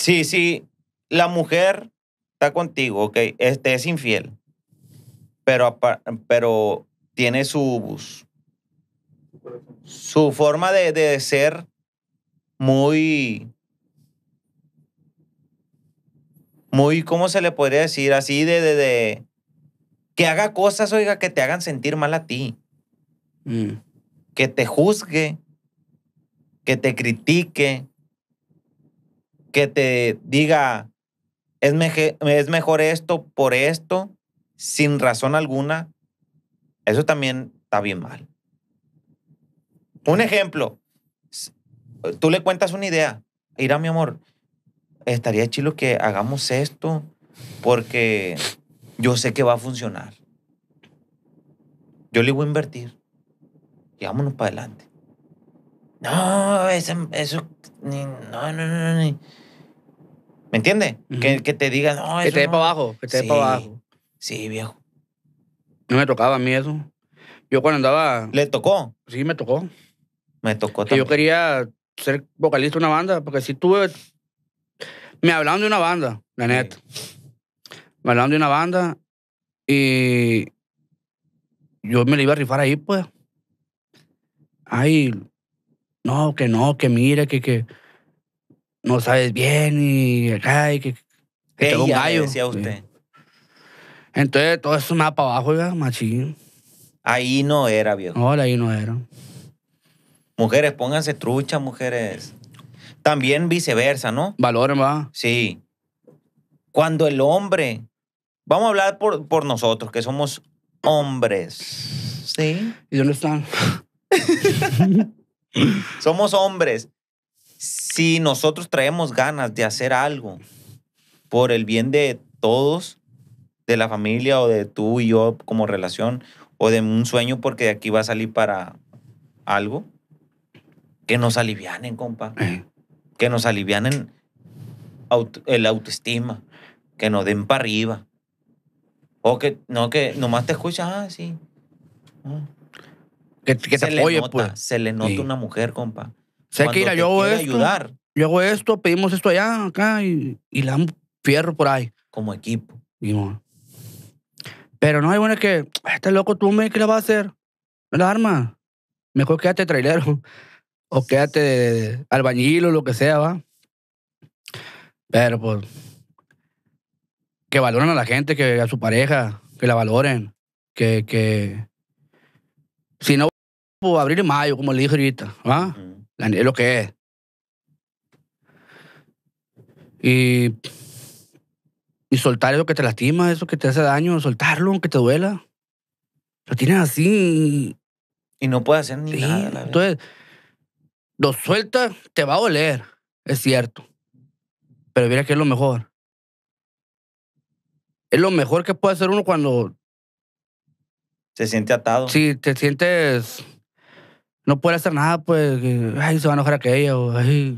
Sí, sí. La mujer está contigo, ok, este es infiel, pero, pero tiene su su forma de, ser muy, muy, ¿cómo se le podría decir? Así de, de, que haga cosas, oiga, que te hagan sentir mal a ti, mm. que te juzgue, que te critique, que te diga, es, es mejor esto por esto, sin razón alguna, eso también está bien mal. Un ejemplo, tú le cuentas una idea, mira mi amor, estaría chido que hagamos esto porque yo sé que va a funcionar. Yo le voy a invertir y vámonos para adelante no, eso, eso no, no, no, no. ¿Me entiendes? que, te diga... no, Que te dé para abajo, que te sí, para abajo. Sí, viejo. No me tocaba a mí eso. Yo cuando andaba... ¿Le tocó? Sí, me tocó. Me tocó también. yo quería ser vocalista de una banda, porque si tuve... Me hablaban de una banda, la neta. Me hablaban de una banda y yo me la iba a rifar ahí, pues. Ay, no, que no, que mire, que, que no sabes bien y acá, y que, que un gallo. Decía usted. Entonces todo eso me va para abajo, ya, machín. Ahí no era, viejo. No, ahí no era. Mujeres, pónganse trucha, mujeres. También viceversa, ¿no? Valoren, va. Sí. Cuando el hombre. Vamos a hablar por, por nosotros, que somos hombres. Sí. ¿Y dónde están? Somos hombres. Si nosotros traemos ganas de hacer algo por el bien de todos, de la familia o de tú y yo como relación, o de un sueño porque de aquí va a salir para algo, que nos alivianen, compa. Que nos alivianen el autoestima, que nos den para arriba. O que no, que nomás te escuchas, ah, sí. Ah que, se te le apoye, nota, pues. Se le nota una mujer, compa. Sé que yo hago esto. Ayudar, yo hago esto, pedimos esto allá, acá, y, y le fierro por ahí. Como equipo. Pero no hay bueno que, este loco, tú me, ¿qué le vas a hacer? la arma. Mejor quédate trailero. O quédate albañil o lo que sea, va. Pero pues. Que valoren a la gente, que a su pareja, que la valoren. Que, que. Si no abril y mayo, como le dije ahorita. es lo que es. Y, y soltar eso que te lastima, eso que te hace daño, soltarlo, aunque te duela. Lo tienes así. Y no puedes hacer ni nada. entonces, lo sueltas, te va a doler, es cierto. Pero mira que es lo mejor. Es lo mejor que puede hacer uno cuando. Se siente atado. Sí, te sientes no puede hacer nada, pues, ay, se va a enojar aquella, o ay,